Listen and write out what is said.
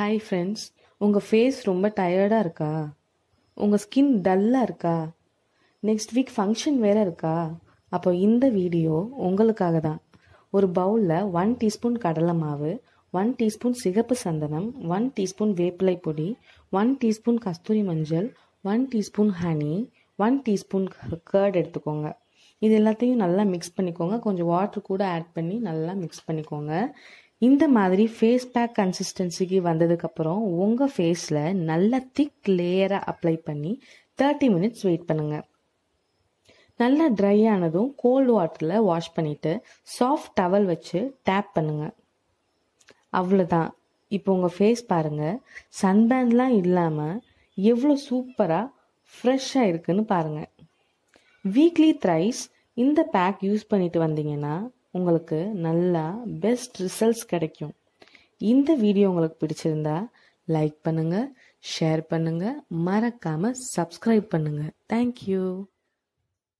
hi friends உங்கள் face ரொம்ப டயர்டாக இருக்கா உங்கள் ஸ்கின் டல்லாக இருக்கா நெக்ஸ்ட் வீக் ஃபங்க்ஷன் வேறு இருக்கா அப்போ இந்த வீடியோ உங்களுக்காக தான் ஒரு பவுலில் ஒன் டீஸ்பூன் கடலை மாவு ஒன் டீஸ்பூன் சிகப்பு சந்தனம் ஒன் டீஸ்பூன் வேப்பிலை பொடி ஒன் டீஸ்பூன் கஸ்தூரி மஞ்சள் one teaspoon honey one teaspoon curd எடுத்துக்கோங்க இது எல்லாத்தையும் நல்லா மிக்ஸ் பண்ணிக்கோங்க கொஞ்சம் வாட்டர் கூட ஆட் பண்ணி நல்லா மிக்ஸ் பண்ணிக்கோங்க இந்த மாதிரி ஃபேஸ் பேக் கன்சிஸ்டன்சிக்கு வந்ததுக்கப்புறம் உங்கள் ஃபேஸில் நல்லா திக் லேயராக அப்ளை பண்ணி தேர்ட்டி மினிட்ஸ் வெயிட் பண்ணுங்கள் நல்லா ட்ரை ஆனதும் கோல்டு வாட்டரில் வாஷ் பண்ணிவிட்டு சாஃப்ட் டவல் வச்சு டேப் பண்ணுங்கள் அவ்வளோதான் இப்போ உங்கள் ஃபேஸ் பாருங்கள் சன்பேண்ட்லாம் இல்லாமல் எவ்வளோ சூப்பராக ஃப்ரெஷ்ஷாக இருக்குன்னு பாருங்கள் வீக்லி த்ரைஸ் இந்த பேக் யூஸ் பண்ணிட்டு வந்தீங்கன்னா உங்களுக்கு நல்லா பெஸ்ட் ரிசல்ட்ஸ் கிடைக்கும் இந்த வீடியோ உங்களுக்கு பிடிச்சிருந்தா லைக் பண்ணுங்கள் ஷேர் பண்ணுங்கள் மறக்காமல் சப்ஸ்கிரைப் பண்ணுங்கள் தேங்க்யூ